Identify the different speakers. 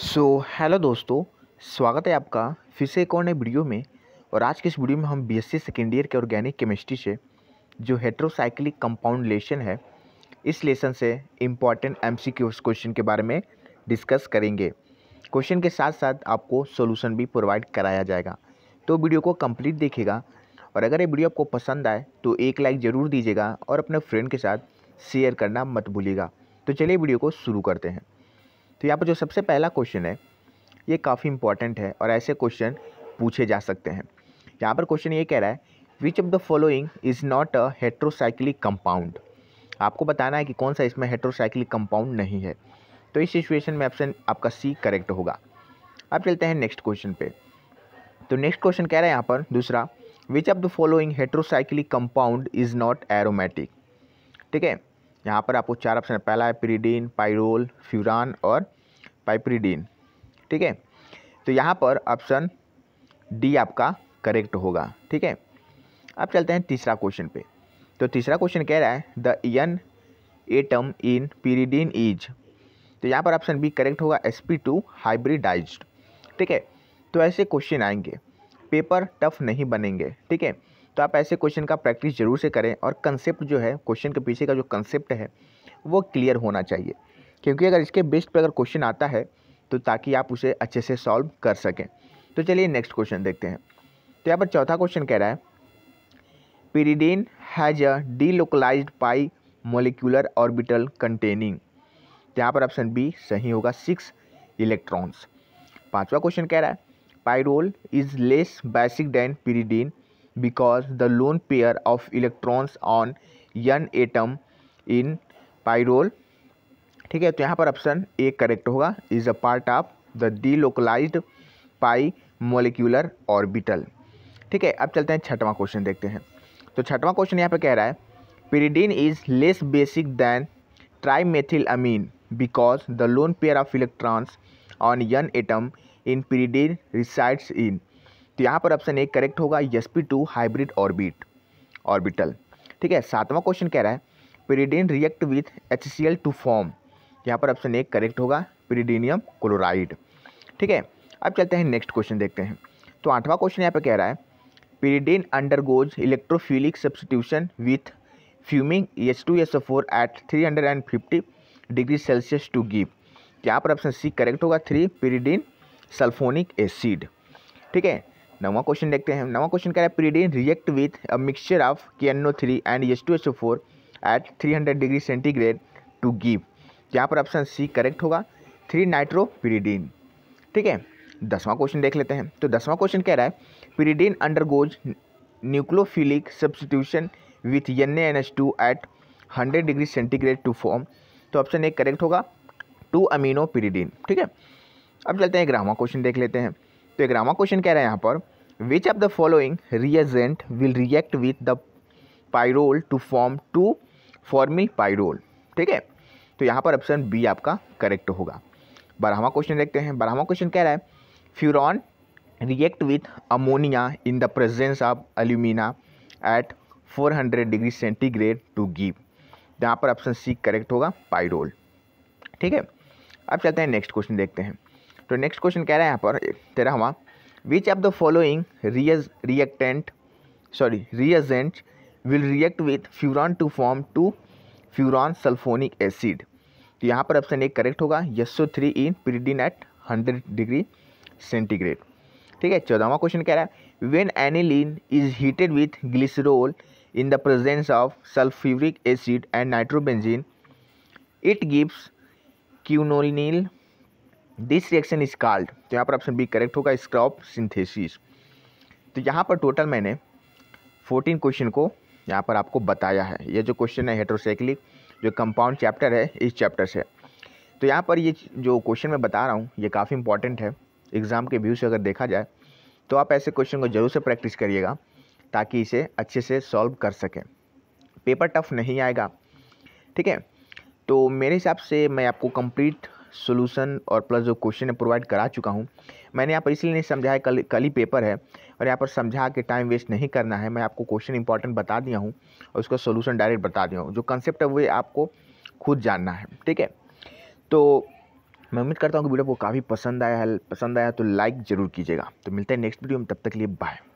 Speaker 1: सो so, hello दोस्तों स्वागत है आपका फिर से एक और नए वीडियो में और आज के इस वीडियो में हम बीएससी सेकेंड ईयर के ऑर्गेनिक केमिस्ट्री से जो हेट्रोसाइक्लिक कंपाउंड लेशन है इस लेसन से इम्पॉर्टेंट एम सी क्वेश्चन के बारे में डिस्कस करेंगे क्वेश्चन के साथ साथ आपको सोल्यूशन भी प्रोवाइड कराया जाएगा तो वीडियो को कम्प्लीट देखेगा और अगर ये वीडियो आपको पसंद आए तो एक लाइक ज़रूर दीजिएगा और अपने फ्रेंड के साथ शेयर करना मत भूलिएगा तो चलिए वीडियो को शुरू करते हैं तो यहाँ पर जो सबसे पहला क्वेश्चन है ये काफ़ी इंपॉर्टेंट है और ऐसे क्वेश्चन पूछे जा सकते हैं यहाँ पर क्वेश्चन ये कह रहा है which of the following is not a heterocyclic compound आपको बताना है कि कौन सा इसमें हेट्रोसाइक्लिक कंपाउंड नहीं है तो इस सिचुएशन में ऑप्शन आपका सी करेक्ट होगा अब चलते हैं नेक्स्ट क्वेश्चन पे तो नेक्स्ट क्वेश्चन कह रहा है यहाँ पर दूसरा which of the following heterocyclic compound is not aromatic ठीक है यहाँ पर आपको चार ऑप्शन पहला है पिरीडीन पायरोल फ्यूरान और पाइपरीडीन ठीक है तो यहाँ पर ऑप्शन डी आपका करेक्ट होगा ठीक है अब चलते हैं तीसरा क्वेश्चन पे तो तीसरा क्वेश्चन कह रहा है the N atom in pyridine is तो यहाँ पर ऑप्शन बी करेक्ट होगा एस पी टू हाइब्रिडाइज ठीक है तो ऐसे क्वेश्चन आएंगे पेपर टफ नहीं बनेंगे ठीक है तो आप ऐसे क्वेश्चन का प्रैक्टिस जरूर से करें और कंसेप्ट जो है क्वेश्चन के पीछे का जो कंसेप्ट है वो क्लियर होना चाहिए क्योंकि अगर इसके बेस्ट पर अगर क्वेश्चन आता है तो ताकि आप उसे अच्छे से सॉल्व कर सकें तो चलिए नेक्स्ट क्वेश्चन देखते हैं तो यहाँ पर चौथा क्वेश्चन कह रहा है pyridine has a delocalised pi molecular orbital containing यहाँ पर ऑप्शन बी सही होगा सिक्स इलेक्ट्रॉन्स पांचवा क्वेश्चन कह रहा है pyrrole is less basic than pyridine because the lone pair of electrons on N atom in pyrrole ठीक है तो यहाँ पर ऑप्शन ए करेक्ट होगा is a part of the D pi molecular orbital ठीक है अब चलते हैं छठवां क्वेश्चन देखते हैं तो छठवां क्वेश्चन यहाँ पर कह रहा है pyridine is less basic than trimethyl amine because the lone pair of electrons on N atom in pyridine resides in तो यहाँ पर ऑप्शन ए करेक्ट होगा S P two hybrid orbit orbital ठीक है सातवां क्वेश्चन कह रहा है pyridine react with H C L to form यहाँ पर ऑप्शन एक करेक्ट होगा पिरीडीनियम क्लोराइड ठीक है अब चलते हैं नेक्स्ट क्वेश्चन देखते हैं तो आठवां क्वेश्चन यहाँ पर कह रहा है under undergoes electrophilic substitution with fuming H two S four at three hundred and fifty degree Celsius to give यहाँ पर ऑप्शन सी करेक्ट होगा थ्री पिरीडीन सल्फोनिक एसिड ठीक है नवा क्वेश्चन देखते हैं नवा क्वेश्चन कह रहा है pyridine react with a mixture of K N O three and H two S O four at three hundred degree centigrade to give यहाँ पर ऑप्शन सी करेक्ट होगा थ्री नाइट्रोपिरीडीन ठीक है दसवां क्वेश्चन देख लेते हैं तो दसवां क्वेश्चन कह रहा है pyridine undergoes nucleophilic substitution with N H two at hundred degree centigrade to form तो ऑप्शन ए करेक्ट होगा टू अमीनो पिरीडीन ठीक है अब चलते हैं ग्रामा क्वेश्चन देख लेते हैं तो ग्रामा क्वेश्चन कह रहा है यहाँ पर which of the following reagent will react with the pyrrole to form two formyl pyrrole ठीक है तो यहाँ पर ऑप्शन बी आपका करेक्ट होगा बारहवा क्वेश्चन देखते हैं बारहवा क्वेश्चन कह रहा है furan react with ammonia in the presence of alumina at 400 degree centigrade to give यहाँ पर ऑप्शन सी करेक्ट होगा पाइडोल ठीक है अब चलते हैं नेक्स्ट क्वेश्चन देखते हैं तो नेक्स्ट क्वेश्चन कह रहा है यहाँ पर तेरहवा which of the following reag reactant sorry reagent will react with furan to form two furan sulphonic acid तो यहाँ पर ऑप्शन ए करेक्ट होगा S O three in pyridine at hundred degree centigrade ठीक है चौदहवा क्वेश्चन कह रहा है when aniline is heated with glycerol in the presence of sulphuric acid and nitrobenzene it gives quinoline this reaction is called तो यहाँ पर ऑप्शन बी करेक्ट होगा स्क्रॉप सिंथेसिस तो यहाँ पर टोटल मैंने फोर्टीन क्वेश्चन को यहाँ पर आपको बताया है ये जो क्वेश्चन है हेट्रोसाइक्लिक जो कंपाउंड चैप्टर है इस चैप्टर से तो यहाँ पर ये जो क्वेश्चन मैं बता रहा हूँ ये काफ़ी इंपॉर्टेंट है एग्ज़ाम के व्यू से अगर देखा जाए तो आप ऐसे क्वेश्चन को ज़रूर से प्रैक्टिस करिएगा ताकि इसे अच्छे से सॉल्व कर सकें पेपर टफ नहीं आएगा ठीक है तो मेरे हिसाब से मैं आपको कंप्लीट सोल्यूशन और प्लस जो क्वेश्चन है प्रोवाइड करा चुका हूँ मैंने यहाँ पर इसलिए नहीं समझाया कल कल ही पेपर है और यहाँ पर समझा के टाइम वेस्ट नहीं करना है मैं आपको क्वेश्चन इंपॉर्टेंट बता दिया हूँ और उसका सोल्यूशन डायरेक्ट बता दिया हूँ जो कंसेप्ट है वो आपको खुद जानना है ठीक है तो मैं उम्मीद करता हूँ कि वीडियो को काफ़ी पसंद आया है पसंद आया तो लाइक ज़रूर कीजिएगा तो मिलते हैं नेक्स्ट वीडियो में तब तक के लिए बाय